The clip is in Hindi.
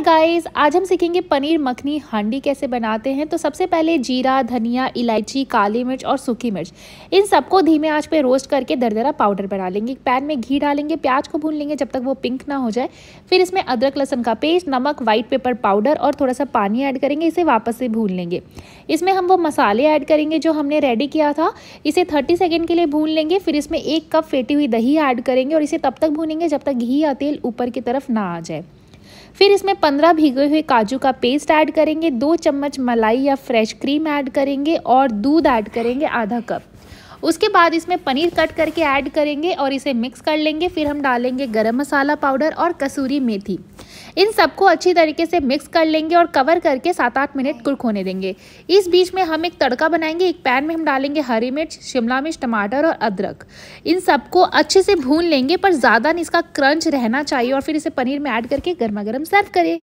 हाय गाइस आज हम सीखेंगे पनीर मखनी हांडी कैसे बनाते हैं तो सबसे पहले जीरा धनिया इलायची काली मिर्च और सूखी मिर्च इन सबको धीमे आंच पे रोस्ट करके दरदरा पाउडर बना लेंगे पैन में घी डालेंगे प्याज को भून लेंगे जब तक वो पिंक ना हो जाए फिर इसमें अदरक लहसन का पेस्ट नमक वाइट पेपर पाउडर और थोड़ा सा पानी ऐड करेंगे इसे वापस से भून लेंगे इसमें हम वो मसाले ऐड करेंगे जो हमने रेडी किया था इसे थर्टी सेकेंड के लिए भून लेंगे फिर इसमें एक कप फेटी हुई दही ऐड करेंगे और इसे तब तक भूनेंगे जब तक घी या तेल ऊपर की तरफ ना आ जाए फिर इसमें 15 भीगे हुए काजू का पेस्ट ऐड करेंगे दो चम्मच मलाई या फ्रेश क्रीम ऐड करेंगे और दूध ऐड करेंगे आधा कप उसके बाद इसमें पनीर कट करके ऐड करेंगे और इसे मिक्स कर लेंगे फिर हम डालेंगे गरम मसाला पाउडर और कसूरी मेथी इन सबको अच्छी तरीके से मिक्स कर लेंगे और कवर करके सात आठ मिनट कुक होने देंगे इस बीच में हम एक तड़का बनाएंगे एक पैन में हम डालेंगे हरी मिर्च शिमला मिर्च टमाटर और अदरक इन सबको अच्छे से भून लेंगे पर ज़्यादा नहीं इसका क्रंच रहना चाहिए और फिर इसे पनीर में ऐड करके गर्मा गर्म सर्व करें